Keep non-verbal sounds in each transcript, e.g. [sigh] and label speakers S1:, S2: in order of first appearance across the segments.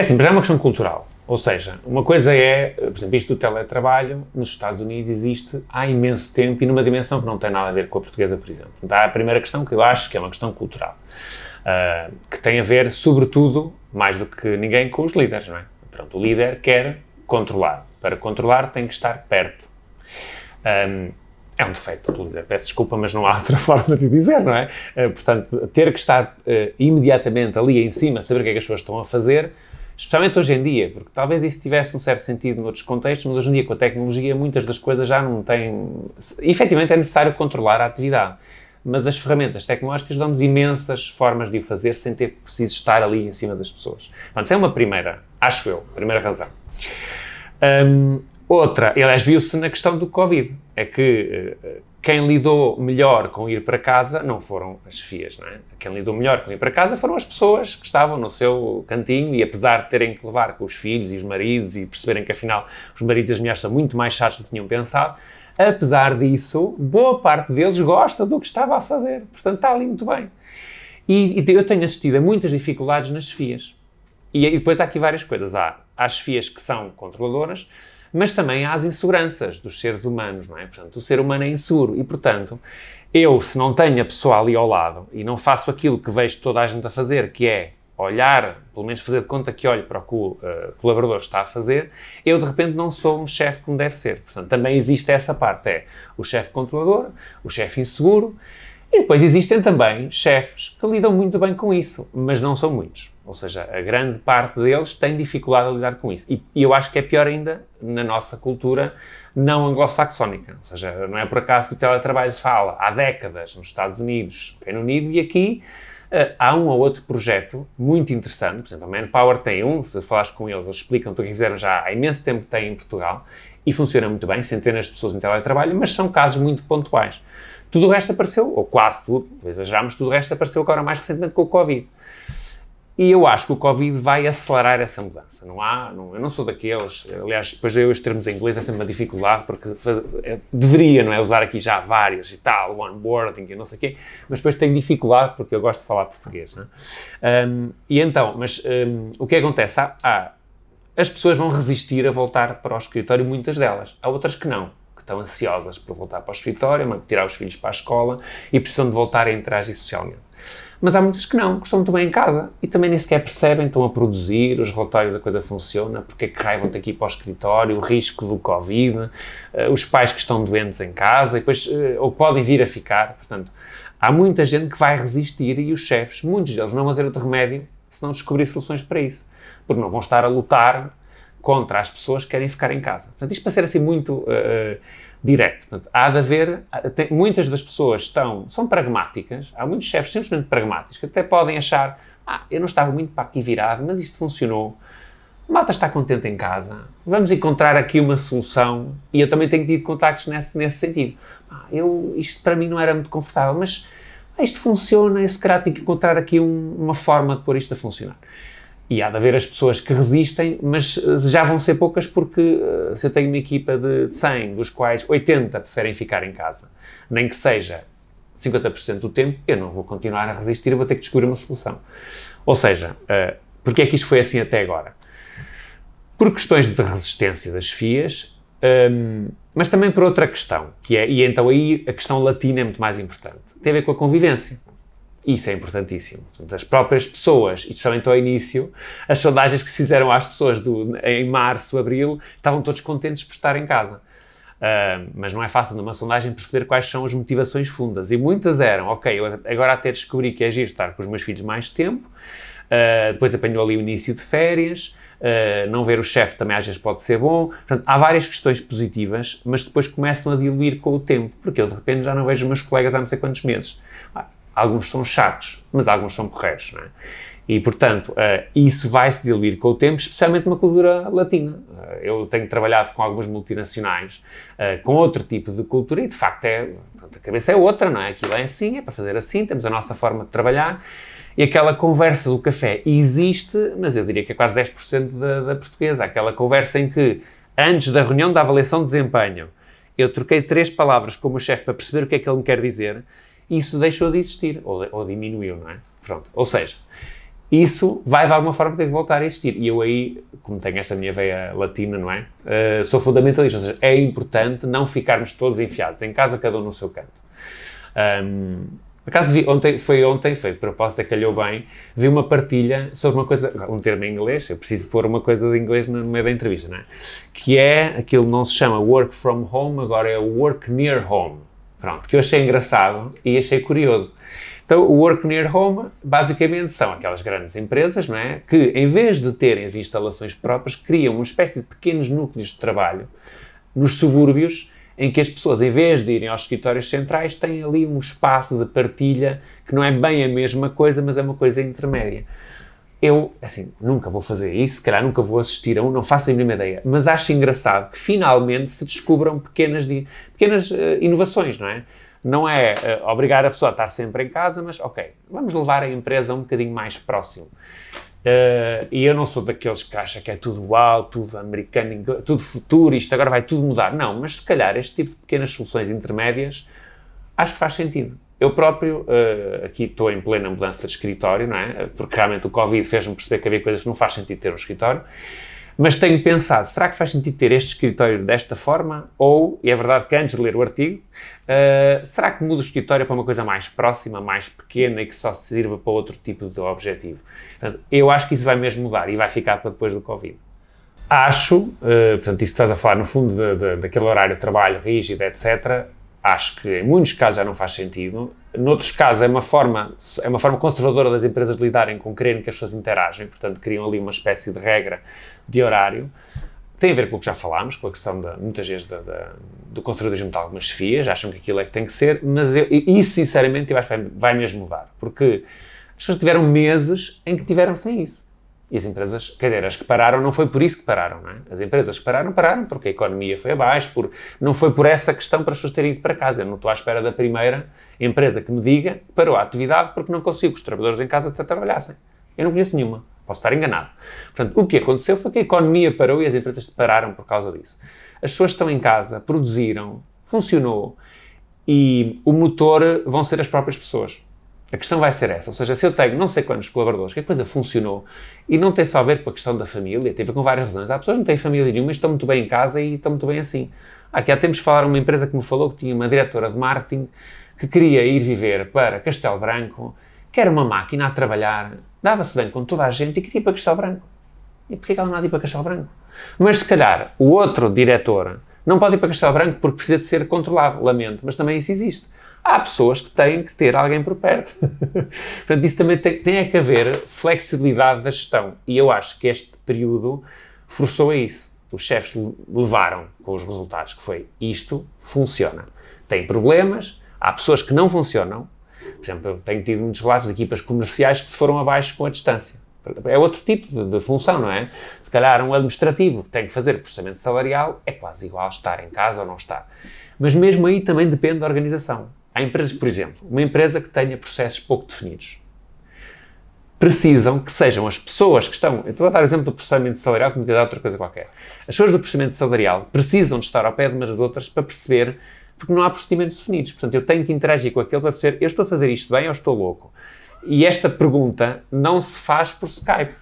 S1: É assim, já é uma questão cultural. Ou seja, uma coisa é, por exemplo, isto do teletrabalho, nos Estados Unidos existe há imenso tempo e numa dimensão que não tem nada a ver com a portuguesa, por exemplo. Então, há a primeira questão que eu acho que é uma questão cultural, uh, que tem a ver, sobretudo, mais do que ninguém, com os líderes, não é? Pronto, o líder quer controlar. Para controlar tem que estar perto. Um, é um defeito do líder, peço desculpa, mas não há [laughs] outra forma de dizer, não é? Uh, portanto, ter que estar uh, imediatamente ali em cima, saber o que é que as pessoas estão a fazer, Especialmente hoje em dia, porque talvez isso tivesse um certo sentido noutros contextos, mas hoje em dia, com a tecnologia, muitas das coisas já não têm. Efetivamente, é necessário controlar a atividade. Mas as ferramentas tecnológicas dão-nos imensas formas de o fazer sem ter preciso estar ali em cima das pessoas. Portanto, isso é uma primeira, acho eu, primeira razão. Um, Outra, aliás, viu-se na questão do Covid, é que eh, quem lidou melhor com ir para casa não foram as FIAs, não é? Quem lidou melhor com ir para casa foram as pessoas que estavam no seu cantinho e apesar de terem que levar com os filhos e os maridos e perceberem que afinal os maridos e as mulheres são muito mais chatos do que tinham pensado, apesar disso, boa parte deles gosta do que estava a fazer, portanto está ali muito bem. E, e eu tenho assistido a muitas dificuldades nas FIAs. E, e depois há aqui várias coisas. Há as FIAs que são controladoras, mas também às inseguranças dos seres humanos, não é? Portanto, o ser humano é inseguro e, portanto, eu, se não tenho a pessoa ali ao lado e não faço aquilo que vejo toda a gente a fazer, que é olhar, pelo menos fazer de conta que olho para o que o uh, colaborador está a fazer, eu de repente não sou um chefe como deve ser. Portanto, também existe essa parte, é o chefe controlador, o chefe inseguro, e depois existem também chefes que lidam muito bem com isso, mas não são muitos. Ou seja, a grande parte deles tem dificuldade a lidar com isso. E, e eu acho que é pior ainda na nossa cultura não anglo-saxónica. Ou seja, não é por acaso que o teletrabalho fala há décadas nos Estados Unidos, Reino Unido e aqui eh, há um ou outro projeto muito interessante, por exemplo, a Manpower tem um, se falares com eles, eles explicam tudo o é que fizeram já há imenso tempo que têm em Portugal e funciona muito bem, centenas de pessoas em teletrabalho, mas são casos muito pontuais. Tudo o resto apareceu, ou quase tudo, exageramos, tudo o resto apareceu agora mais recentemente com o Covid. E eu acho que o Covid vai acelerar essa mudança. Não há, não, eu não sou daqueles, aliás, depois eu os termos em inglês é sempre uma dificuldade, porque é, deveria, não é, usar aqui já vários e tal, onboarding e não sei o quê, mas depois tenho dificuldade porque eu gosto de falar português, é? um, E então, mas um, o que acontece? Há, há, as pessoas vão resistir a voltar para o escritório, muitas delas. Há outras que não estão ansiosas por voltar para o escritório, tirar os filhos para a escola e precisam de voltar a interagir socialmente. Mas há muitas que não, que estão muito bem em casa e também nem sequer percebem, estão a produzir, os relatórios, a coisa funciona, porque é que raivam vão ter que ir para o escritório, o risco do Covid, uh, os pais que estão doentes em casa e depois, uh, ou podem vir a ficar. Portanto, há muita gente que vai resistir e os chefes, muitos deles, não vão ter outro remédio se não descobrir soluções para isso, porque não vão estar a lutar contra as pessoas que querem ficar em casa. Portanto, isto para ser assim muito. Uh, direto. Portanto, há de haver, tem, muitas das pessoas estão, são pragmáticas, há muitos chefes simplesmente pragmáticos que até podem achar, ah, eu não estava muito para aqui virado, mas isto funcionou, a malta está contente em casa, vamos encontrar aqui uma solução, e eu também tenho tido contactos nesse, nesse sentido. Ah, eu, isto para mim não era muito confortável, mas ah, isto funciona, esse se calhar tenho que encontrar aqui um, uma forma de pôr isto a funcionar. E há de haver as pessoas que resistem, mas eh, já vão ser poucas porque eh, se eu tenho uma equipa de 100, dos quais 80 preferem ficar em casa, nem que seja 50% do tempo, eu não vou continuar a resistir, vou ter que descobrir uma solução. Ou seja, eh, porque é que isto foi assim até agora? Por questões de resistência das FIAs, ehm, mas também por outra questão, que é, e então aí a questão latina é muito mais importante, tem a ver com a convivência. Isso é importantíssimo. As próprias pessoas, e somente ao início, as sondagens que se fizeram às pessoas do, em março, abril, estavam todos contentes por estar em casa. Uh, mas não é fácil numa sondagem perceber quais são as motivações fundas. E muitas eram, ok, eu agora até descobri que é giro estar com os meus filhos mais tempo, uh, depois apanhou ali o início de férias, uh, não ver o chefe também às vezes pode ser bom. Portanto, há várias questões positivas, mas depois começam a diluir com o tempo, porque eu de repente já não vejo os meus colegas há não sei quantos meses. Alguns são chatos, mas alguns são porreiros, não é? E, portanto, uh, isso vai se diluir com o tempo, especialmente numa cultura latina. Uh, eu tenho trabalhado com algumas multinacionais, uh, com outro tipo de cultura, e de facto é, a cabeça é outra, não é? Aquilo é assim, é para fazer assim, temos a nossa forma de trabalhar. E aquela conversa do café existe, mas eu diria que é quase 10% da, da portuguesa. Aquela conversa em que, antes da reunião da avaliação de desempenho, eu troquei três palavras com o meu chefe para perceber o que é que ele me quer dizer isso deixou de existir, ou, ou diminuiu, não é? Pronto, ou seja, isso vai de alguma forma ter que voltar a existir. E eu aí, como tenho esta minha veia latina, não é? Uh, sou fundamentalista, ou seja, é importante não ficarmos todos enfiados em casa, cada um no seu canto. Um, acaso vi, ontem, foi ontem, foi de propósito, é calhou bem, vi uma partilha sobre uma coisa, um termo em inglês, eu preciso pôr uma coisa de inglês no meio da entrevista, não é? Que é, aquilo não se chama work from home, agora é work near home. Pronto, que eu achei engraçado e achei curioso. Então, o Work Near Home, basicamente, são aquelas grandes empresas, não é? Que, em vez de terem as instalações próprias, criam uma espécie de pequenos núcleos de trabalho nos subúrbios, em que as pessoas, em vez de irem aos escritórios centrais, têm ali um espaço de partilha que não é bem a mesma coisa, mas é uma coisa intermédia eu, assim, nunca vou fazer isso, se calhar nunca vou assistir a um, não faço a mínima ideia, mas acho engraçado que finalmente se descubram pequenas, pequenas uh, inovações, não é? Não é uh, obrigar a pessoa a estar sempre em casa, mas ok, vamos levar a empresa um bocadinho mais próximo. Uh, e eu não sou daqueles que acha que é tudo uau, tudo americano, inglês, tudo futuro, isto agora vai tudo mudar. Não, mas se calhar este tipo de pequenas soluções intermédias acho que faz sentido. Eu próprio, uh, aqui estou em plena mudança de escritório, não é? Porque realmente o Covid fez-me perceber que havia coisas que não faz sentido ter um escritório. Mas tenho pensado, será que faz sentido ter este escritório desta forma? Ou, e é verdade que antes de ler o artigo, uh, será que mudo o escritório para uma coisa mais próxima, mais pequena e que só sirva para outro tipo de objetivo? Portanto, eu acho que isso vai mesmo mudar e vai ficar para depois do Covid. Acho, uh, portanto, isso que estás a falar no fundo de, de, daquele horário de trabalho rígido, etc., acho que em muitos casos já não faz sentido. Noutros casos é uma forma, é uma forma conservadora das empresas lidarem com quererem que as pessoas interagem, portanto criam ali uma espécie de regra de horário. Tem a ver com o que já falámos, com a questão de muitas vezes do conservadorismo de algumas fias acham que aquilo é que tem que ser, mas eu, isso sinceramente eu acho que vai, vai mesmo mudar, porque as pessoas tiveram meses em que tiveram sem isso. E as empresas, quer dizer, as que pararam não foi por isso que pararam, não é? As empresas que pararam, pararam porque a economia foi abaixo, por, não foi por essa questão para as pessoas terem ido para casa. Eu não estou à espera da primeira empresa que me diga que parou a atividade porque não consigo que os trabalhadores em casa trabalhassem. Eu não conheço nenhuma, posso estar enganado. Portanto, o que aconteceu foi que a economia parou e as empresas pararam por causa disso. As pessoas estão em casa, produziram, funcionou e o motor vão ser as próprias pessoas. A questão vai ser essa, ou seja, se eu tenho não sei quantos colaboradores, que a coisa funcionou, e não tem só a ver com a questão da família, tem a ver com várias razões. Há pessoas que não têm família nenhuma, estão muito bem em casa e estão muito bem assim. Aqui há tempos falaram uma empresa que me falou que tinha uma diretora de marketing que queria ir viver para Castelo Branco, que era uma máquina a trabalhar, dava-se bem com toda a gente e queria ir para Castelo Branco. E porquê que ela não há de ir para Castelo Branco? Mas se calhar o outro diretor não pode ir para Castelo Branco porque precisa de ser controlado, lamento, mas também isso existe há pessoas que têm que ter alguém por perto. [laughs] Portanto, isso também tem, tem a é que haver flexibilidade da gestão. E eu acho que este período forçou a isso. Os chefes levaram com os resultados que foi isto funciona. Tem problemas, há pessoas que não funcionam. Por exemplo, eu tenho tido muitos relatos de equipas comerciais que se foram abaixo com a distância. É outro tipo de, de, função, não é? Se calhar um administrativo que tem que fazer processamento salarial é quase igual estar em casa ou não estar. Mas mesmo aí também depende da organização. Há empresas, por exemplo, uma empresa que tenha processos pouco definidos. Precisam que sejam as pessoas que estão. Eu estou a dar o exemplo do processamento salarial, como te dar outra coisa qualquer. As pessoas do processamento salarial precisam de estar ao pé de umas das outras para perceber, porque não há procedimentos definidos. Portanto, eu tenho que interagir com aquele para perceber eu estou a fazer isto bem ou estou louco. E esta pergunta não se faz por Skype.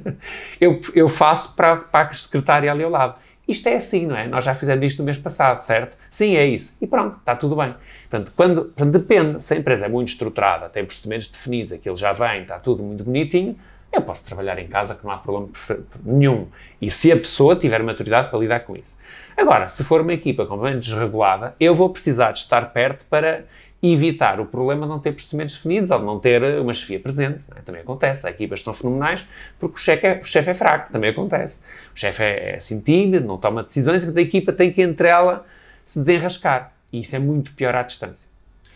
S1: [laughs] eu, eu faço para, para a secretária ali ao lado isto é assim, não é? Nós já fizemos isto no mês passado, certo? Sim, é isso. E pronto, está tudo bem. Portanto, quando, portanto, depende, se a empresa é muito estruturada, tem procedimentos definidos, aquilo já vem, está tudo muito bonitinho, eu posso trabalhar em casa que não há problema nenhum. E se a pessoa tiver maturidade para lidar com isso. Agora, se for uma equipa completamente desregulada, eu vou precisar de estar perto para evitar o problema de não ter procedimentos definidos ou de não ter uma chefia presente. Né? Também acontece. Há equipas que são fenomenais porque o chefe é, é fraco. Também acontece. O chefe é, é assim tímido, não toma decisões e a equipa tem que, entre ela, se desenrascar. E isso é muito pior à distância.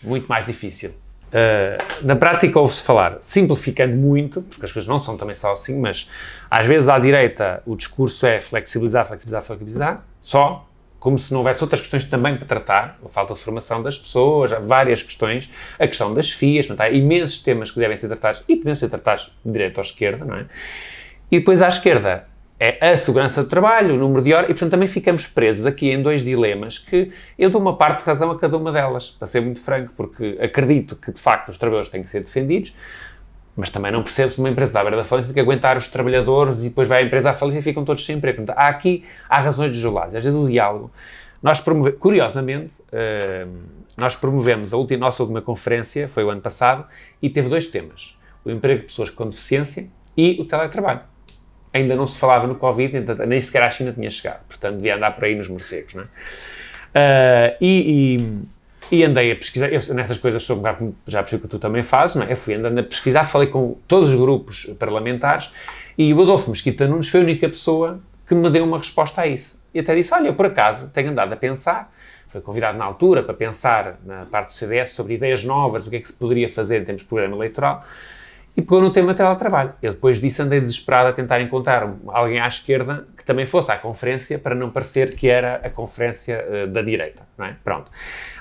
S1: Muito mais difícil. Uh, na prática ouve-se falar, simplificando muito, porque as coisas não são também só assim, mas às vezes à direita o discurso é flexibilizar, flexibilizar, flexibilizar, só, como se não houvesse outras questões também para tratar, a falta de formação das pessoas, há várias questões, a questão das FIAs, há imensos temas que devem ser tratados e podem ser tratados de direita ou esquerda, não é? E depois à esquerda é a segurança do trabalho, o número de horas, e portanto também ficamos presos aqui em dois dilemas que eu dou uma parte de razão a cada uma delas, para ser muito franco, porque acredito que de facto os trabalhadores têm que ser defendidos, mas também não percebe-se uma empresa à beira da falência que aguentar os trabalhadores e depois vai a empresa à falência e ficam todos sem emprego. há aqui há razões desoladas. Às vezes o diálogo. Nós promovemos, curiosamente, uh, nós promovemos a última, nossa última conferência, foi o ano passado, e teve dois temas. O emprego de pessoas com deficiência e o teletrabalho. Ainda não se falava no Covid, então, nem sequer a China tinha chegado. Portanto, devia andar por aí nos morcegos, não é? Uh, e, e e andei a pesquisar, eu, nessas coisas sou um bocado, já percebi que tu também fazes, não é? Eu fui andando a pesquisar, falei com todos os grupos parlamentares e o Adolfo Mesquita Nunes foi a única pessoa que me deu uma resposta a isso. E até disse, olha, por acaso, tenho andado a pensar, foi convidado na altura para pensar na parte do CDS sobre ideias novas, o que é que se poderia fazer em termos de programa eleitoral, e pegou no tema teletrabalho. Eu depois disso andei desesperado a tentar encontrar alguém à esquerda que também fosse à conferência para não parecer que era a conferência uh, da direita, não é? Pronto.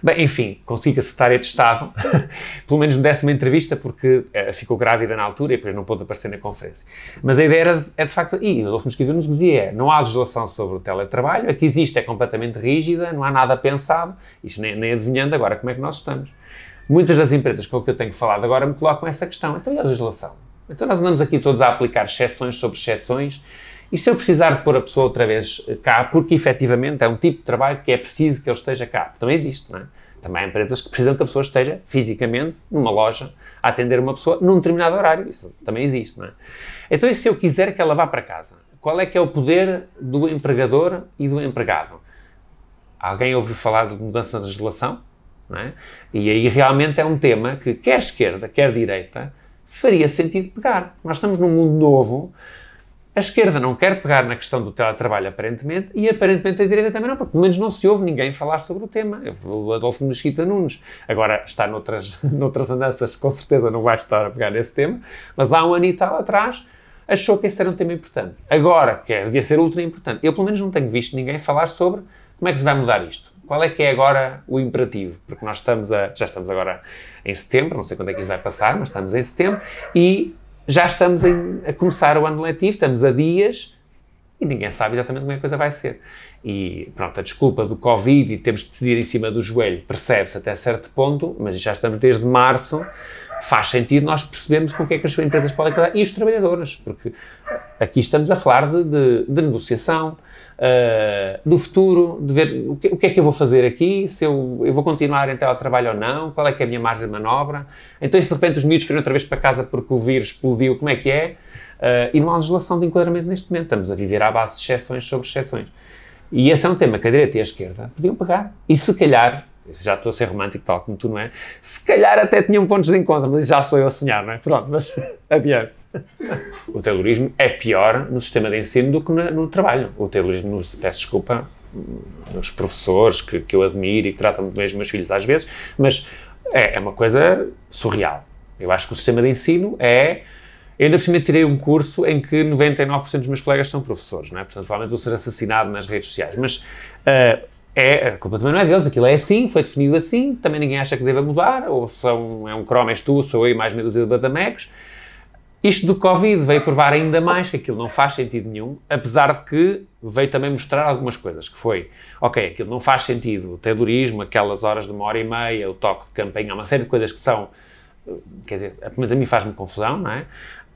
S1: Bem, enfim, consegui que a secretária de Estado [laughs] pelo menos me desse uma entrevista porque uh, ficou grávida na altura e depois não pôde aparecer na conferência. Mas a ideia era, é de facto, e o Adolfo Mosquito nos dizia, é, não há legislação sobre o teletrabalho, a é que existe é completamente rígida, não há nada pensado, isto nem, nem adivinhando agora como é que nós estamos muitas das empresas com que eu tenho falado agora me colocam essa questão. Então, e a legislação? Então, nós andamos aqui todos a aplicar exceções sobre exceções. E se eu precisar de pôr a pessoa outra vez cá, porque efetivamente é um tipo de trabalho que é preciso que ele esteja cá, também então existe, não é? Também há empresas que precisam que a pessoa esteja fisicamente numa loja a atender uma pessoa num determinado horário. Isso também existe, não é? Então, e se eu quiser que ela vá para casa? Qual é que é o poder do empregador e do empregado? Alguém ouviu falar de mudança de legislação? É? E aí realmente é um tema que, quer esquerda, quer direita, faria sentido pegar. Nós estamos num mundo novo. A esquerda não quer pegar na questão do teletrabalho, aparentemente, e aparentemente a direita também não, porque pelo menos não se ouve ninguém falar sobre o tema. O Adolfo Mesquita Nunes agora está noutras, [laughs] noutras andanças, com certeza não vai estar a pegar nesse tema, mas há um ano e tal atrás achou que esse era um tema importante. Agora, que é, devia ser ultra importante. Eu pelo menos não tenho visto ninguém falar sobre como é que se vai mudar isto qual é que é agora o imperativo? Porque nós estamos a, já estamos agora em setembro, não sei quando é que isto vai passar, mas estamos em setembro e já estamos em, a começar o ano letivo, estamos a dias e ninguém sabe exatamente como é que a coisa vai ser. E pronto, a desculpa do Covid e temos de decidir em cima do joelho percebe-se até certo ponto, mas já estamos desde março. Faz sentido nós percebemos com o que é que as empresas podem trabalhar e os trabalhadores, porque aqui estamos a falar de, de, de negociação, do ah, futuro, de ver o que, o que, é que eu vou fazer aqui, se eu, eu vou continuar em teletrabalho ou não, qual é que é a minha margem de manobra. Então, se de repente os miúdos foram outra vez para casa porque o vírus explodiu, como é que é? Uh, e não há legislação de enquadramento neste momento. Estamos a viver à base de exceções sobre exceções. E esse é um tema que a direita e a esquerda podiam pegar. E se calhar, já estou a ser romântico, tal como tu, não é? Se calhar até tinham pontos de encontro, mas já sou eu a sonhar, não é? Pronto, mas [laughs] adiante. [laughs] o terrorismo é pior no sistema de ensino do que no, no trabalho. O terrorismo, peço desculpa, nos professores que, que eu admiro e que tratam muito bem os meus filhos às vezes, mas é, é uma coisa surreal. Eu acho que o sistema de ensino é. Eu ainda por cima tirei um curso em que 99% dos meus colegas são professores, não é? portanto, provavelmente vou ser assassinado nas redes sociais, mas uh, é, a culpa também não é deles, aquilo é assim, foi definido assim, também ninguém acha que deva mudar, ou são, é um cromo, és tu, sou eu e mais meia dúzia de badamecos. Isto do Covid veio provar ainda mais que aquilo não faz sentido nenhum, apesar de que veio também mostrar algumas coisas, que foi, ok, aquilo não faz sentido, o terrorismo, aquelas horas de uma hora e meia, o toque de campanha, uma série de coisas que são, quer dizer, pelo menos a mim faz-me confusão, não é?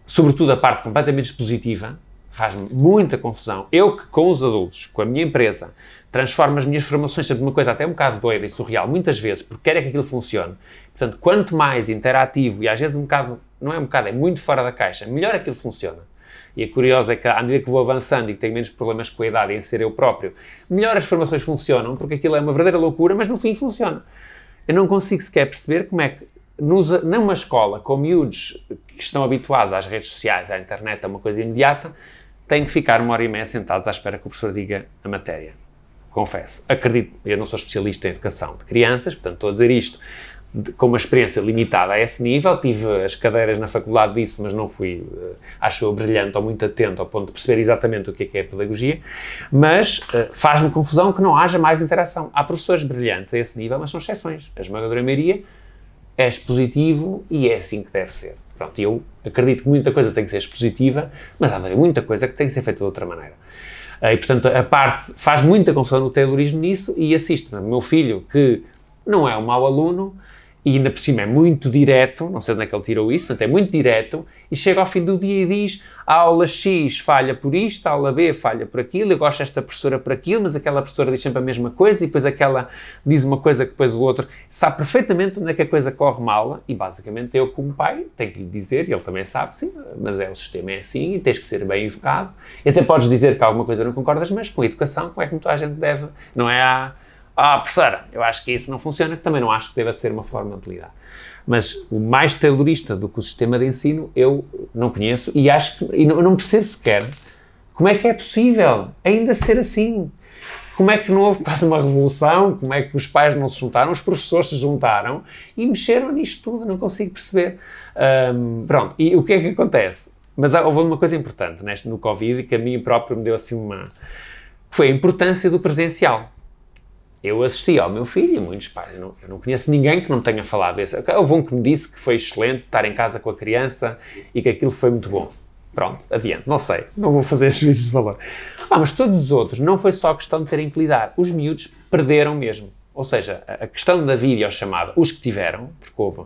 S1: Sobretudo a parte completamente expositiva, faz-me muita confusão. Eu que com os adultos, com a minha empresa, transformo as minhas formações sempre numa coisa até um bocado doida e surreal, muitas vezes, porque quero é que aquilo funcione. Portanto, quanto mais interativo e às vezes um bocado não é um bocado, é muito fora da caixa, melhor aquilo é funciona. E a é curiosa é que, à medida que vou avançando e que tenho menos problemas com a idade em ser eu próprio, melhor as formações funcionam, porque aquilo é uma verdadeira loucura, mas no fim funciona. Eu não consigo sequer perceber como é que, nos, numa escola com miúdos que estão habituados às redes sociais, à internet, a uma coisa imediata, têm que ficar uma hora e meia sentados à espera que o professor diga a matéria. Confesso, acredito, eu não sou especialista em educação de crianças, portanto estou a dizer isto com uma experiência limitada a esse nível. Tive as cadeiras na faculdade disso, mas não fui, eh, acho eu, brilhante ou muito atento ao ponto de perceber exatamente o que é que é pedagogia. Mas eh, faz-me confusão que não haja mais interação. Há professores brilhantes a esse nível, mas são exceções. A esmagadora maioria é expositivo e é assim que deve ser. Pronto, eu acredito que muita coisa tem que ser expositiva, mas há muita coisa que tem que ser feita de outra maneira. Eh, e, portanto, a parte faz muita confusão no Taylorismo nisso e assisto. O meu filho, que não é um mau aluno, e ainda por cima é muito direto, não sei de onde é que ele tirou isso, portanto é muito direto, e chega ao fim do dia e diz a aula X falha por isto, a aula B falha por aquilo, eu gosto desta professora por aquilo, mas aquela professora diz sempre a mesma coisa e depois aquela diz uma coisa que depois o outro sabe perfeitamente onde é que a coisa corre mal e basicamente eu como pai tenho que lhe dizer, e ele também sabe, sim, mas é o sistema é assim e tens que ser bem educado, e até podes dizer que alguma coisa não concordas, mas com a educação como é que muita gente deve, não é a ah, professora, eu acho que isso não funciona, que também não acho que deva ser uma forma de lidar. Mas o mais terrorista do que o sistema de ensino eu não conheço e acho que, e não, não percebo sequer como é que é possível ainda ser assim. Como é que não houve quase uma revolução? Como é que os pais não se juntaram? Os professores se juntaram e mexeram nisto tudo, não consigo perceber. Um, pronto, e o que é que acontece? Mas houve uma coisa importante neste, no Covid que a mim próprio me deu assim uma. foi a importância do presencial eu assisti ao meu filho e muitos pais. Eu não, eu não, conheço ninguém que não tenha falado isso. Houve um que me disse que foi excelente estar em casa com a criança e que aquilo foi muito bom. Pronto, adiante, não sei, não vou fazer [laughs] juízos de valor. Ah, mas todos os outros, não foi só questão de terem que lidar. Os miúdos perderam mesmo. Ou seja, a questão da videochamada, os que tiveram, porque houve,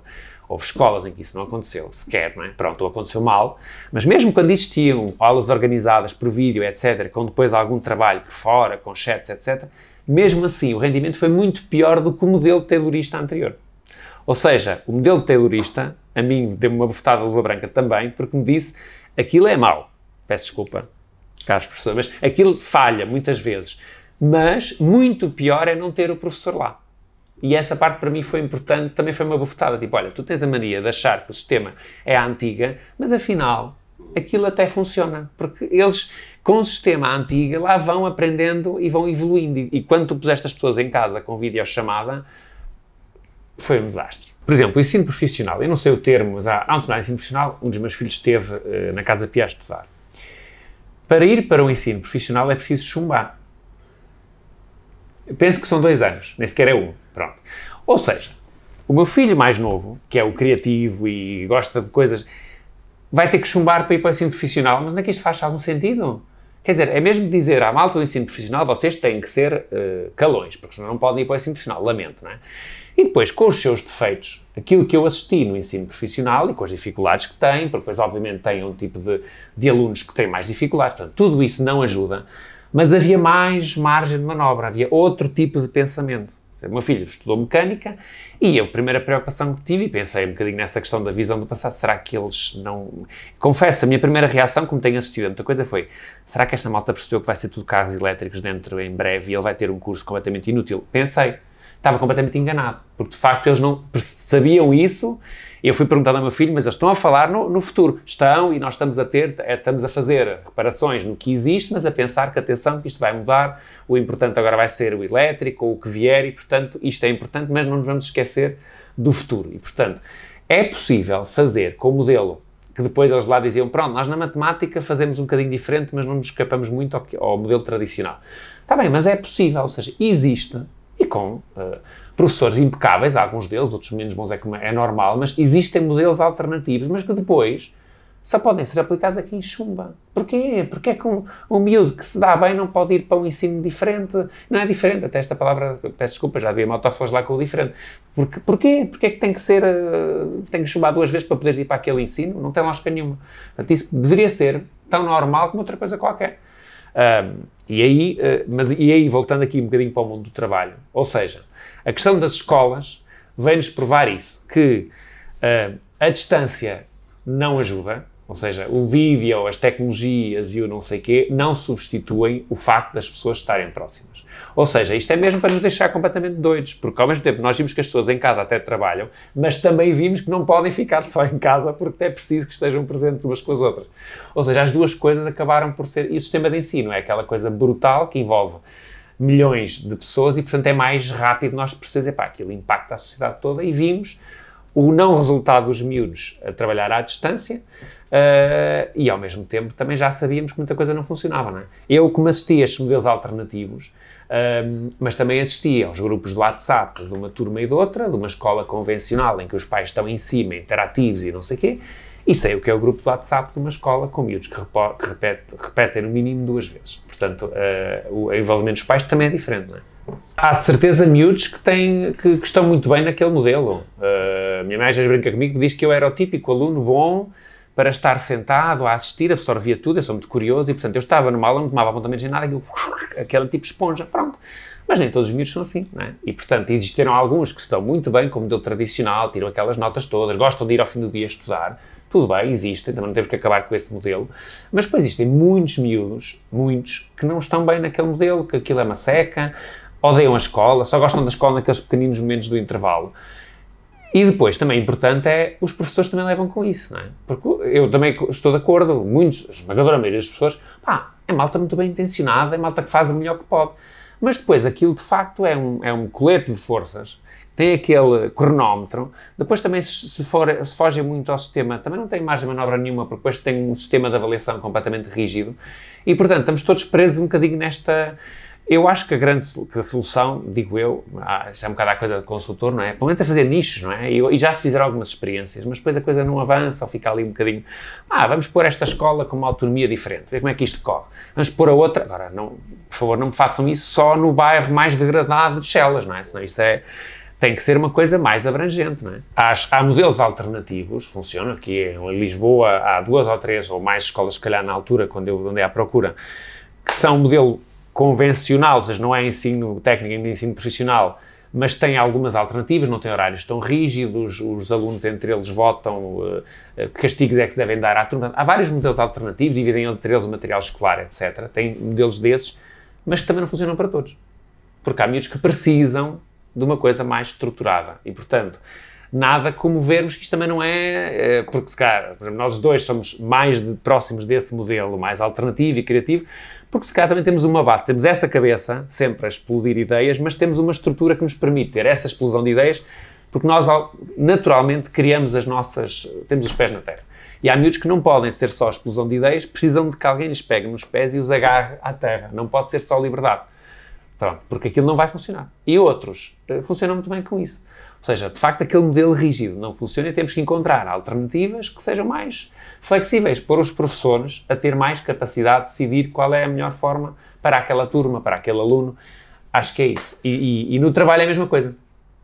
S1: houve escolas em que isso não aconteceu sequer, não é? Pronto, ou aconteceu mal, mas mesmo quando existiam aulas organizadas por vídeo, etc., com depois algum trabalho por fora, com chats, etc., mesmo assim, o rendimento foi muito pior do que o modelo taylorista anterior. Ou seja, o modelo taylorista, a mim deu-me uma bofetada de luva branca também, porque me disse aquilo é mau. Peço desculpa, caros professores, mas aquilo falha muitas vezes. Mas muito pior é não ter o professor lá. E essa parte para mim foi importante, também foi uma bofetada. Tipo, olha, tu tens a mania de achar que o sistema é a antiga, mas afinal aquilo até funciona. Porque eles, com o sistema antigo, lá vão aprendendo e vão evoluindo. E, e quando tu puseste as pessoas em casa com videochamada, foi um desastre. Por exemplo, o ensino profissional, eu não sei o termo, mas há, há um tornado ensino profissional, um dos meus filhos esteve uh, eh, na Casa Pia a estudar. Para ir para o ensino profissional é preciso chumbar. Eu penso que são dois anos, nem sequer é um. Pronto. Ou seja, o meu filho mais novo, que é o criativo e gosta de coisas, vai ter que chumbar para ir para o ensino profissional, mas não é que isto faz algum sentido? Quer dizer, é mesmo dizer à malta do ensino profissional, vocês têm que ser uh, calões, porque senão não podem ir para o ensino profissional, lamento, não é? E depois, com os seus defeitos, aquilo que eu assisti no ensino profissional e com as dificuldades que têm, porque depois, obviamente, têm um tipo de, de alunos que têm mais dificuldades, portanto, tudo isso não ajuda, mas havia mais margem de manobra, havia outro tipo de pensamento. O meu filho estudou mecânica e a primeira preocupação que tive, e pensei um bocadinho nessa questão da visão do passado, será que eles não. Confesso, a minha primeira reação, como tenho assistido a muita coisa, foi: será que esta malta percebeu que vai ser tudo carros elétricos dentro em breve e ele vai ter um curso completamente inútil? Pensei, estava completamente enganado, porque de facto eles não sabiam isso eu fui perguntando ao meu filho, mas eles estão a falar no, no, futuro. Estão e nós estamos a ter, eh, estamos a fazer reparações no que existe, mas a pensar que atenção, que isto vai mudar, o importante agora vai ser o elétrico ou o que vier, e portanto isto é importante, mas não nos vamos esquecer do futuro. E portanto é possível fazer com o modelo que depois eles lá diziam, pronto, nós na matemática fazemos um bocadinho diferente, mas não nos escapamos muito ao, ao modelo tradicional. Está bem, mas é possível, ou seja, existe e com uh, professores impecáveis, alguns deles, outros menos bons é, como é normal, mas existem modelos alternativos, mas que depois só podem ser aplicados aqui em chumba. Porquê? Porquê é que um, um miúdo que se dá bem não pode ir para um ensino diferente? Não é diferente, até esta palavra, peço desculpa, já devia me lá com o diferente. Porquê? Porquê, Porquê é que tem que ser, uh, tem que chumbar duas vezes para poderes ir para aquele ensino? Não tem lógica nenhuma. Portanto, isso deveria ser tão normal como outra coisa qualquer. Um, e, aí, eh, mas, e aí, voltando aqui um bocadinho para o mundo do trabalho, ou seja, a questão das escolas vem-nos provar isso, que uh, a distância não ajuda, ou seja, o vídeo, as tecnologias e o não sei quê não substituem o facto das pessoas estarem próximas. Ou seja, isto é mesmo para nos deixar completamente doidos, porque ao mesmo tempo nós vimos que as pessoas em casa até trabalham, mas também vimos que não podem ficar só em casa porque é preciso que estejam presentes umas com as outras. Ou seja, as duas coisas acabaram por ser. E o sistema de ensino é aquela coisa brutal que envolve milhões de pessoas e, portanto, é mais rápido nós percebermos, que aquilo impacta a sociedade toda e vimos o não resultado dos miúdos a trabalhar à distância uh, e, ao mesmo tempo, também já sabíamos que muita coisa não funcionava, não é? Eu, como assisti a estes modelos alternativos, um, mas também assisti aos grupos do WhatsApp de uma turma e de outra, de uma escola convencional em que os pais estão em cima, interativos e não sei o quê, e sei o que é o grupo do WhatsApp de uma escola com miúdos que, que repete, repetem no mínimo duas vezes. Portanto, uh, o envolvimento dos pais também é diferente, não é? Há de certeza miúdos que, têm, que, que estão muito bem naquele modelo. Uh, minha mãe às vezes brinca comigo, diz que eu era o típico aluno bom, para estar sentado a assistir, absorvia tudo, eu sou muito curioso e, portanto, eu estava numa aula, não tomava apontamentos em nada, aquilo, aquele tipo de esponja, pronto. Mas nem todos os miúdos são assim, não é? E, portanto, existiram alguns que se dão muito bem como modelo tradicional, tiram aquelas notas todas, gostam de ir ao fim do dia estudar, tudo bem, existem, também não temos que acabar com esse modelo, mas depois existem muitos miúdos, muitos, que não estão bem naquele modelo, que aquilo é uma seca, odeiam a escola, só gostam da escola naqueles pequeninos momentos do intervalo. E depois, também importante é, os professores também levam com isso, não é? Porque eu também estou de acordo, muitos, a esmagadora maioria das pessoas, pá, é malta muito bem intencionada, é malta que faz o melhor que pode. Mas depois, aquilo de facto é um, é um colete de forças, tem aquele cronómetro, depois também se, for, se fogem muito ao sistema, também não tem mais de manobra nenhuma, porque depois tem um sistema de avaliação completamente rígido. E, portanto, estamos todos presos um bocadinho nesta eu acho que a grande que a solução, digo eu, ah, isto é um bocado a coisa de consultor, não é? Pelo menos é fazer nichos, não é? E, e, já se fizeram algumas experiências, mas depois a coisa não avança ou fica ali um bocadinho. Ah, vamos pôr esta escola com uma autonomia diferente, ver como é que isto corre. Vamos pôr a outra. Agora, não, por favor, não me façam isso só no bairro mais degradado de Chelas, não é? Senão isto é tem que ser uma coisa mais abrangente, não é? Há, há modelos alternativos, funcionam, aqui é em Lisboa há duas ou três ou mais escolas, se calhar na altura, quando eu andei à é procura, que são um modelo convencional, ou seja, não é ensino técnico, nem é ensino profissional, mas tem algumas alternativas, não tem horários tão rígidos, os alunos entre eles votam uh, eh, que eh, castigos é que se devem dar à turma. Há vários modelos alternativos, dividem entre eles o material escolar, etc. Tem modelos desses, mas que também não funcionam para todos. Porque há miúdos que precisam de uma coisa mais estruturada. E, portanto, nada como vermos que isto também não é, eh, porque se calhar, nós dois somos mais de, próximos desse modelo mais alternativo e criativo, porque se calhar também temos uma base, temos essa cabeça sempre a explodir ideias, mas temos uma estrutura que nos permite ter essa explosão de ideias, porque nós naturalmente criamos as nossas, temos os pés na terra. E há miúdos que não podem ser só explosão de ideias, precisam de que alguém lhes pegue nos pés e os agarre à terra. Não pode ser só liberdade. Pronto, porque aquilo não vai funcionar. E outros eh, funcionam muito bem com isso. Ou seja, de facto, aquele modelo rígido não funciona e temos que encontrar alternativas que sejam mais flexíveis, pôr os professores a ter mais capacidade de decidir qual é a melhor forma para aquela turma, para aquele aluno. Acho que é isso. E, e, e no trabalho é a mesma coisa.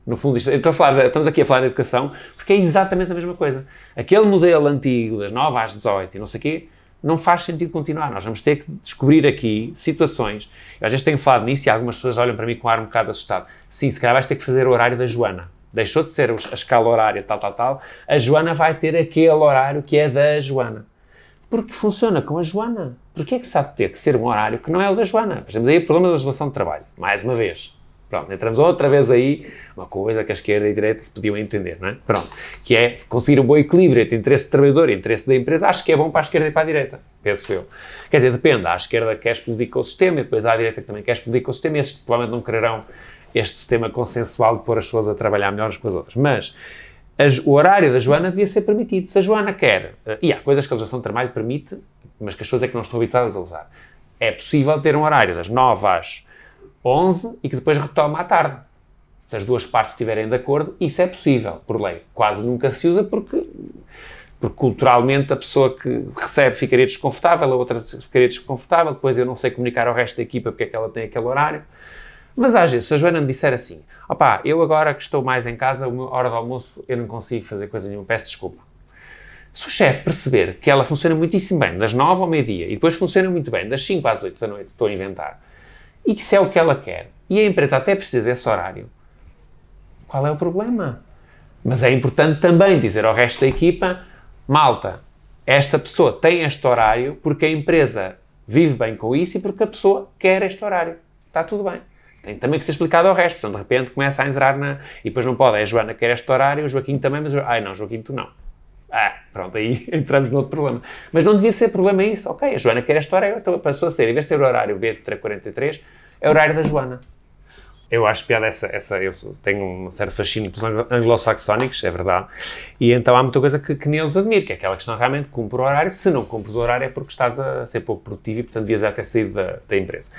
S1: No fundo, estou a falar, estamos aqui a falar de educação porque é exatamente a mesma coisa. Aquele modelo antigo, das 9 às 18 e não sei o quê, não faz sentido continuar. Nós vamos ter que descobrir aqui situações. Eu às vezes tenho falado nisso e algumas pessoas olham para mim com um ar um bocado assustado. Sim, se calhar vais ter que fazer o horário da Joana deixou de ser a escala horária tal, tal, tal, a Joana vai ter aquele horário que é da Joana. Porque funciona com a Joana. Porquê é que sabe ter que ser um horário que não é o da Joana? Temos aí o problema da legislação de trabalho, mais uma vez. Pronto, entramos outra vez aí, uma coisa que a esquerda e a direita se podiam entender, não é? Pronto, que é conseguir um bom equilíbrio entre interesse do trabalhador e interesse da empresa, acho que é bom para a esquerda e para a direita, penso eu. Quer dizer, depende, há a esquerda que quer explodir com o sistema e depois há a direita que também quer explodir com o sistema e esses provavelmente não quererão este sistema consensual de pôr as pessoas a trabalhar melhor umas com as outras. Mas o horário da Joana devia ser permitido. Se a Joana quer, eh, e há coisas que a legislação de trabalho permite, mas que as pessoas é que não estão habituadas a usar. É possível ter um horário das 9 às 11 e que depois retoma à tarde. Se as duas partes estiverem de acordo, isso é possível, por lei. Quase nunca se usa porque porque culturalmente a pessoa que recebe ficaria desconfortável, a outra ficaria desconfortável, depois eu não sei comunicar ao resto da equipa porque é que ela tem aquele horário. Mas às vezes, se a Joana me disser assim, opá, eu agora que estou mais em casa, a hora do almoço, eu não consigo fazer coisa nenhuma, peço desculpa. Se o chefe perceber que ela funciona muitíssimo bem das 9 ao meio-dia e depois funciona muito bem das 5 às 8 da noite, estou a inventar, e que se é o que ela quer, e a empresa até precisa desse horário, qual é o problema? Mas é importante também dizer ao resto da equipa, malta, esta pessoa tem este horário porque a empresa vive bem com isso e porque a pessoa quer este horário. Está tudo bem tem também que ser explicado ao resto. Então, de repente, começa a entrar na. E depois não pode. É a Joana quer este horário, o Joaquim também, mas. Ai, não, Joaquim, tu não. Ah, pronto, aí [laughs] entramos no outro problema. Mas não devia ser problema isso. Ok, a Joana quer este horário, então passou a ser, em vez de ser o horário B de é o horário da Joana. Eu acho piada essa, essa eu tenho um certo fascínio pelos anglo-saxónicos, é verdade, e então há muita coisa que, que neles admiro, que é aquela questão realmente cumpre o horário, se não cumpres o horário é porque estás a ser pouco produtivo e, portanto, devias até sair da, da empresa.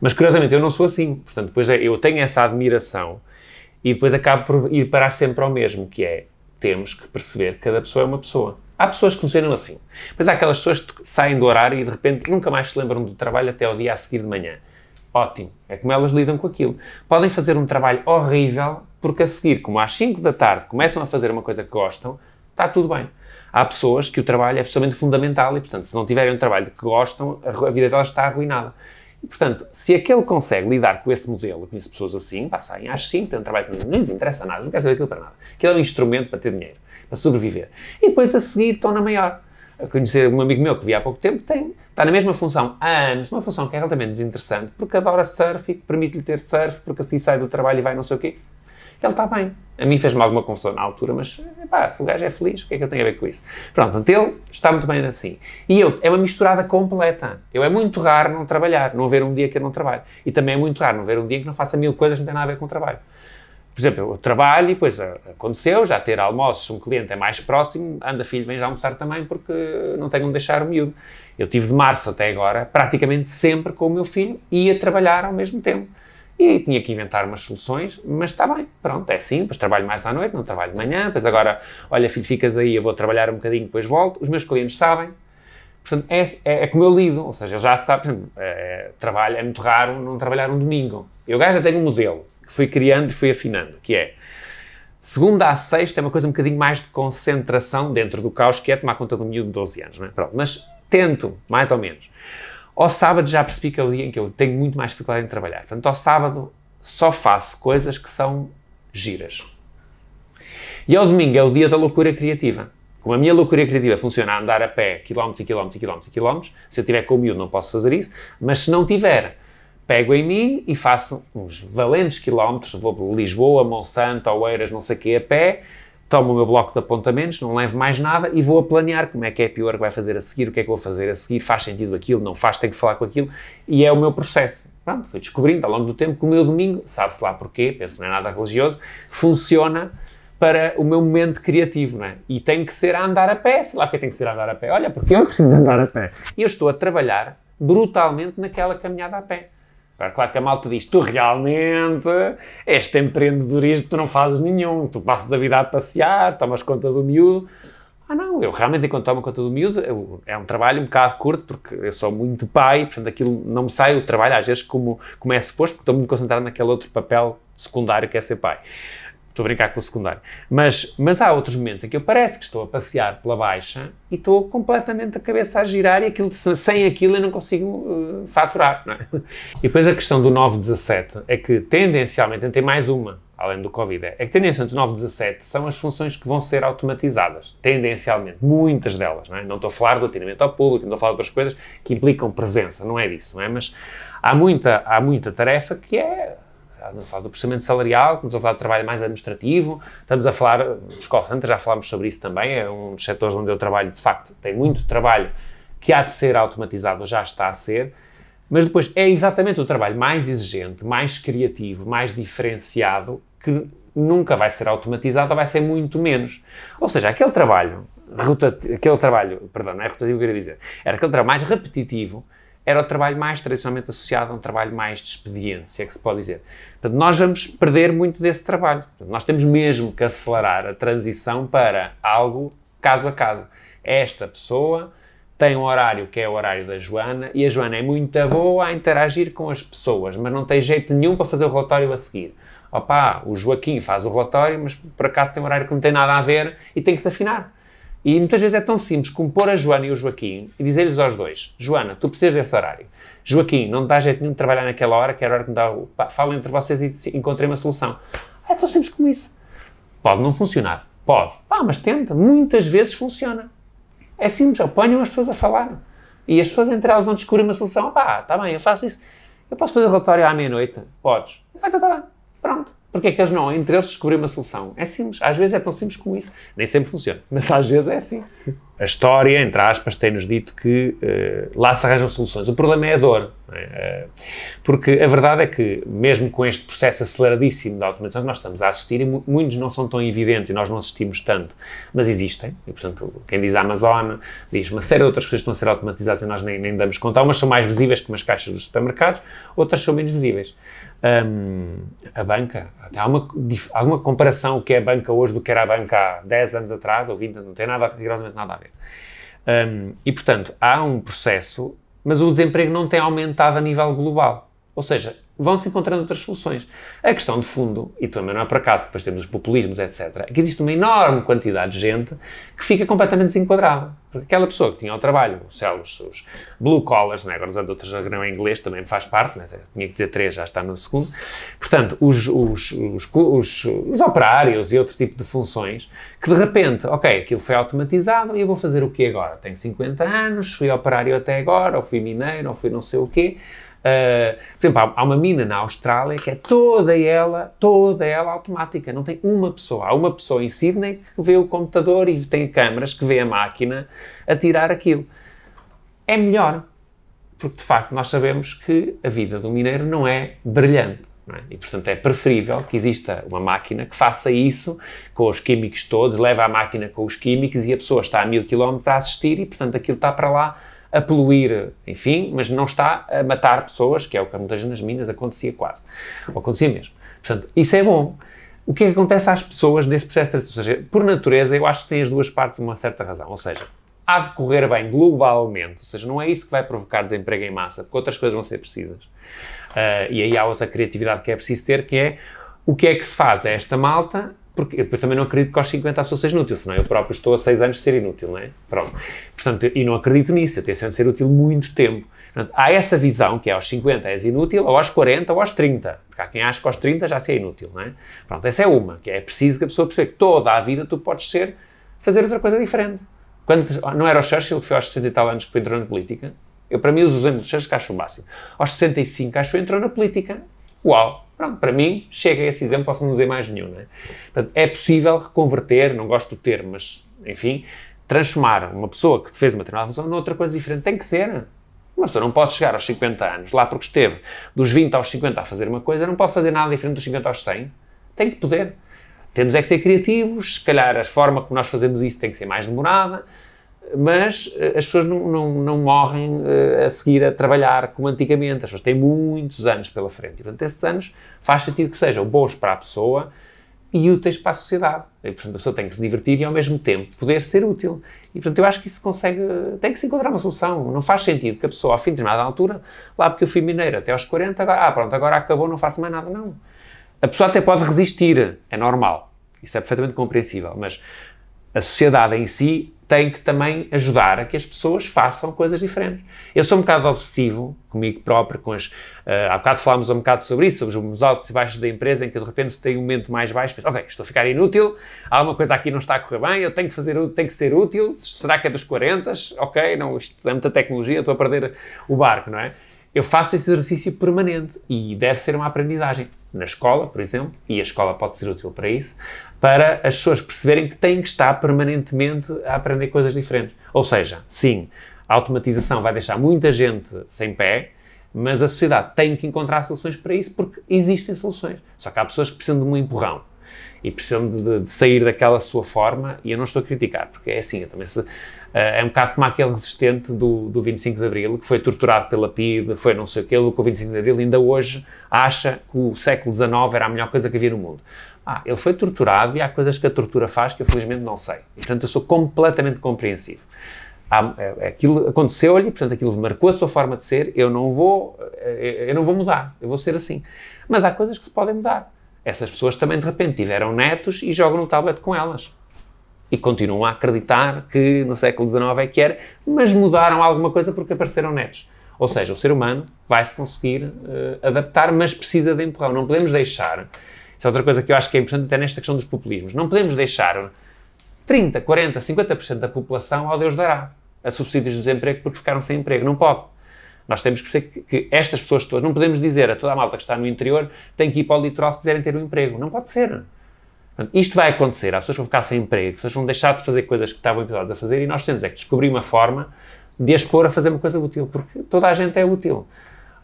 S1: Mas, curiosamente, eu não sou assim, portanto, depois é, eu tenho essa admiração e depois acabo por ir parar sempre ao mesmo, que é, temos que perceber que cada pessoa é uma pessoa. Há pessoas que funcionam assim, mas há aquelas pessoas que saem do horário e de repente nunca mais se lembram do trabalho até ao dia a seguir de manhã. Ótimo. É como elas lidam com aquilo. Podem fazer um trabalho horrível, porque a seguir, como às 5 da tarde começam a fazer uma coisa que gostam, está tudo bem. Há pessoas que o trabalho é absolutamente fundamental e, portanto, se não tiverem um trabalho que gostam, a vida delas está arruinada. E, portanto, se aquele consegue lidar com esse modelo, eu conheço pessoas assim, passarem às 5, têm um trabalho que não lhes interessa nada, não quer saber aquilo para nada. Aquilo é um instrumento para ter dinheiro, para sobreviver. E depois a seguir estão na maior a conhecer um amigo meu que vi há pouco tempo, tem, está na mesma função há anos, uma função que é altamente desinteressante, porque adora surf e permite-lhe ter surf, porque assim sai do trabalho e vai não sei o quê. Ele está bem. A mim fez-me alguma confusão na altura, mas pá, se o gajo é feliz, o que é que eu tenho a ver com isso? Pronto, ele está muito bem assim. E eu, é uma misturada completa. Eu é muito raro não trabalhar, não ver um dia que eu não trabalho. E também é muito raro não ver um dia que não faça mil coisas que não tem nada a ver com o trabalho. Por exemplo, eu trabalho e depois aconteceu, já ter almoços, um cliente é mais próximo, anda filho, já almoçar também porque não tenho onde deixar o miúdo. Eu tive de março até agora, praticamente sempre com o meu filho, ia trabalhar ao mesmo tempo. E tinha que inventar umas soluções, mas está bem, pronto, é assim, depois trabalho mais à noite, não trabalho de manhã, depois agora, olha filho, ficas aí, eu vou trabalhar um bocadinho, depois volto, os meus clientes sabem, portanto, é, é, é como eu lido, ou seja, eu já sabe, por é, exemplo, é, trabalho, é muito raro não trabalhar um domingo, eu gajo já tenho um modelo, fui criando e fui afinando, que é segunda a sexta é uma coisa um bocadinho mais de concentração dentro do caos, que é tomar conta do miúdo de 12 anos, não é? Pronto, mas tento, mais ou menos. Ao sábado já percebi que é o dia em que eu tenho muito mais dificuldade em trabalhar. Portanto, ao sábado só faço coisas que são giras. E ao domingo é o dia da loucura criativa. Como a minha loucura criativa funciona a andar a pé quilómetros e quilómetros e quilómetros e quilómetros, se eu tiver com o miúdo não posso fazer isso, mas se não tiver, pego em mim e faço uns valentes quilómetros, vou de Lisboa, Monsanto, Oeiras, não sei o quê, a pé, tomo o meu bloco de apontamentos, não levo mais nada e vou a planear como é que é a pior que vai fazer a seguir, o que é que vou fazer a seguir, faz sentido aquilo, não faz, tenho que falar com aquilo, e é o meu processo. Pronto, fui descobrindo ao longo do tempo que o meu domingo, sabe-se lá porquê, penso não é nada religioso, funciona para o meu momento criativo, não é? E tem que ser a andar a pé, sei lá porque tem que ser a andar a pé. Olha, porque eu preciso andar a pé. E eu estou a trabalhar brutalmente naquela caminhada a pé. Agora, claro que a malta diz: tu realmente este empreendedorismo tu não fazes nenhum, tu passas a vida a passear, tomas conta do miúdo. Ah, não, eu realmente, enquanto tomo conta do miúdo, eu, é um trabalho um bocado curto, porque eu sou muito pai, portanto, aquilo não me sai o trabalho, às vezes, como, como é suposto, porque estou muito concentrado naquele outro papel secundário que é ser pai estou a brincar com o secundário. Mas, mas há outros momentos em que eu parece que estou a passear pela baixa e estou completamente a cabeça a girar e aquilo, sem aquilo eu não consigo uh, faturar. Não é? [laughs] E depois a questão do 917 é que tendencialmente, tem mais uma, além do Covid, é, é que tendencialmente o 917 são as funções que vão ser automatizadas, tendencialmente, muitas delas, não, é? não estou a falar do atendimento ao público, não estou a falar de outras coisas que implicam presença, não é disso, não é? Mas há muita, há muita tarefa que é estamos a falar do processamento salarial, estamos a falar de trabalho mais administrativo, estamos a falar dos call centers, já falámos sobre isso também, é um dos setores onde eu trabalho, de facto, tem muito trabalho que há de ser automatizado, já está a ser, mas depois é exatamente o trabalho mais exigente, mais criativo, mais diferenciado, que nunca vai ser automatizado ou vai ser muito menos. Ou seja, aquele trabalho, aquele trabalho, perdão, não é rotativo que eu queria dizer, era aquele trabalho mais repetitivo, era o trabalho mais tradicionalmente associado a um trabalho mais de expediente, se é que se pode dizer. Portanto, nós vamos perder muito desse trabalho. Portanto, nós temos mesmo que acelerar a transição para algo caso a caso. Esta pessoa tem um horário que é o horário da Joana e a Joana é muito boa a interagir com as pessoas, mas não tem jeito nenhum para fazer o relatório a seguir. Opa, o Joaquim faz o relatório, mas por acaso tem um horário que não tem nada a ver e tem que se afinar. E muitas vezes é tão simples como pôr a Joana e o Joaquim e dizer-lhes aos dois: Joana, tu precisas desse horário. Joaquim, não dá jeito nenhum de trabalhar naquela hora, que era a hora que me dá. O... Pá, falem entre vocês e encontrem uma solução. É tão simples como isso. Pode não funcionar. Pode. Pá, mas tenta. Muitas vezes funciona. É simples. Ponham as pessoas a falar. E as pessoas entre elas vão descobrir uma solução. Pá, está bem, eu faço isso. Eu posso fazer relatório à meia-noite? Podes. Então tá, bem. Pronto. Porquê é que eles não, entre eles, descobriram uma solução? É simples. Às vezes é tão simples como isso. Nem sempre funciona, mas às vezes é assim. A história, entre aspas, tem-nos dito que uh, lá se arranjam soluções. O problema é a dor. É? Uh, porque a verdade é que, mesmo com este processo aceleradíssimo da automatização que nós estamos a assistir, e muitos não são tão evidentes e nós não assistimos tanto, mas existem. E, portanto, quem diz Amazon, diz uma série de outras coisas que estão a ser automatizadas e nós nem, nem damos conta. Umas são mais visíveis que umas caixas dos supermercados, outras são menos visíveis um, a banca. Há alguma, alguma comparação o que é a banca hoje do que era a banca há 10 anos atrás ou 20 anos, não tem nada, rigorosamente nada a ver. Um, e, portanto, há um processo, mas o desemprego não tem aumentado a nível global. Ou seja, vão-se encontrando outras soluções. A questão de fundo, e também não é por acaso, depois temos os populismos, etc., é que existe uma enorme quantidade de gente que fica completamente desenquadrada. Aquela pessoa que tinha o trabalho, os celos, os blue collars, né? agora usando outro jargão em inglês, também faz parte, né? tinha que dizer três, já está no segundo. Portanto, os, os, os, os, operários e outro tipo de funções que de repente, ok, aquilo foi automatizado e eu vou fazer o que agora? Tenho 50 anos, fui operário até agora, ou fui mineiro, ou fui não sei o quê Uh, por exemplo, há, há, uma mina na Austrália que é toda ela, toda ela automática, não tem uma pessoa. Há uma pessoa em Sydney que vê o computador e tem câmaras que vê a máquina a tirar aquilo. É melhor, porque de facto nós sabemos que a vida do mineiro não é brilhante. É? E, portanto, é preferível que exista uma máquina que faça isso com os químicos todos, leva a máquina com os químicos e a pessoa está a mil quilómetros a assistir e, portanto, aquilo está para lá a poluir, enfim, mas não está a matar pessoas, que é o que muitas nas minas acontecia quase, ou acontecia mesmo. Portanto, isso é bom. O que é que acontece às pessoas nesse processo? Ou seja, por natureza, eu acho que tem as duas partes uma certa razão, ou seja, há de correr bem globalmente, ou seja, não é isso que vai provocar desemprego em massa, porque outras coisas vão ser precisas. Uh, e aí há outra criatividade que é preciso ter, que é o que é que se faz a esta malta, porque eu também não acredito que aos 50 a pessoa seja inútil, senão eu próprio estou há 6 anos de ser inútil, não é? Pronto. Portanto, e não acredito nisso, eu tenho de ser útil muito tempo. Portanto, há essa visão que é aos 50 és inútil, ou aos 40, ou aos 30. Porque há quem acha que aos 30 já se é inútil, não é? Pronto, essa é uma, que é preciso que a pessoa perceba que toda a vida tu podes ser, fazer outra coisa diferente. Quando, não era o Churchill que foi aos 60 e tal anos que entrou na política? Eu, para mim, os exemplos acho o máximo. Aos 65, que entrou na política. Uau! Pronto, para mim, chega esse exemplo, posso não dizer mais nenhum. Não é? Portanto, é possível reconverter, não gosto do termo, mas, enfim, transformar uma pessoa que fez uma determinada função noutra coisa diferente. Tem que ser. Uma pessoa não pode chegar aos 50 anos, lá porque esteve dos 20 aos 50 a fazer uma coisa, não pode fazer nada diferente dos 50 aos 100. Tem que poder. Temos é que ser criativos, se calhar a forma como nós fazemos isso tem que ser mais demorada, mas eh, as pessoas não, não, não morrem uh, a seguir a trabalhar como antigamente. As pessoas têm muitos anos pela frente. E, durante esses anos, faz sentido que sejam bons para a pessoa e úteis para a sociedade. E, portanto, a pessoa tem que se divertir e, ao mesmo tempo, poder ser útil. E, portanto, eu acho que isso consegue... Tem que se encontrar uma solução. Não faz sentido que a pessoa, ao fim de determinada altura, lá porque eu fui mineiro até aos 40, agora, ah, pronto, agora acabou, não faço mais nada. Não. A pessoa até pode resistir. É normal. Isso é perfeitamente compreensível. Mas a sociedade em si tem que também ajudar a que as pessoas façam coisas diferentes. Eu sou um bocado obsessivo comigo próprio, com as. Uh, há bocado falámos um bocado sobre isso, sobre os altos e baixos da empresa, em que de repente se tem um momento mais baixo, penso, ok, estou a ficar inútil, há uma coisa aqui não está a correr bem, eu tenho que, fazer, tenho que ser útil, será que é dos 40? Ok, não, isto é muita tecnologia, estou a perder o barco, não é? Eu faço esse exercício permanente e deve ser uma aprendizagem na escola, por exemplo, e a escola pode ser útil para isso, para as pessoas perceberem que têm que estar permanentemente a aprender coisas diferentes. Ou seja, sim, a automatização vai deixar muita gente sem pé, mas a sociedade tem que encontrar soluções para isso porque existem soluções. Só que há pessoas que precisam de um empurrão e precisam de, de sair daquela sua forma e eu não estou a criticar, porque é assim, eu também se, uh, é um bocado como aquele resistente do, do 25 de Abril, que foi torturado pela PIDE, foi não sei o que, o 25 de Abril, ainda hoje acha que o século XIX era a melhor coisa que havia no mundo. Ah, ele foi torturado e há coisas que a tortura faz que eu felizmente não sei. E, portanto, eu sou completamente compreensivo. Há, eh, aquilo aconteceu-lhe, portanto, aquilo marcou a sua forma de ser. Eu não vou, eh, eu não vou mudar. Eu vou ser assim. Mas há coisas que se podem mudar. Essas pessoas também de repente tiveram netos e jogam no tablet com elas e continuam a acreditar que no século XIX é que era, mas mudaram alguma coisa porque apareceram netos. Ou seja, o ser humano vai se conseguir uh, adaptar, mas precisa de empurrão. Não podemos deixar isso é outra coisa que eu acho que é importante até nesta questão dos populismos. Não podemos deixar 30, 40, 50% da população ao Deus dará a subsídios de desemprego porque ficaram sem emprego. Não pode. Nós temos que perceber que estas pessoas todas, não podemos dizer a toda a malta que está no interior tem que ir para o litoral se quiserem ter um emprego. Não pode ser. Portanto, isto vai acontecer, as pessoas vão ficar sem emprego, as pessoas vão deixar de fazer coisas que estavam habituadas a fazer e nós temos é que descobrir uma forma de as pôr a fazer uma coisa útil, porque toda a gente é útil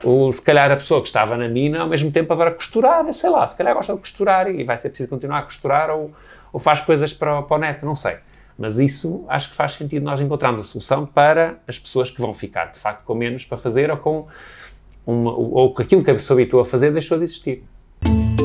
S1: o, se calhar a pessoa que estava na mina ao mesmo tempo agora costurar, sei lá, se calhar gosta de costurar e vai ser preciso continuar a costurar ou, ou faz coisas para, para o neto, não sei. Mas isso acho que faz sentido nós encontrarmos a solução para as pessoas que vão ficar de facto com menos para fazer ou com uma, ou aquilo que a pessoa habitou a fazer deixou de existir.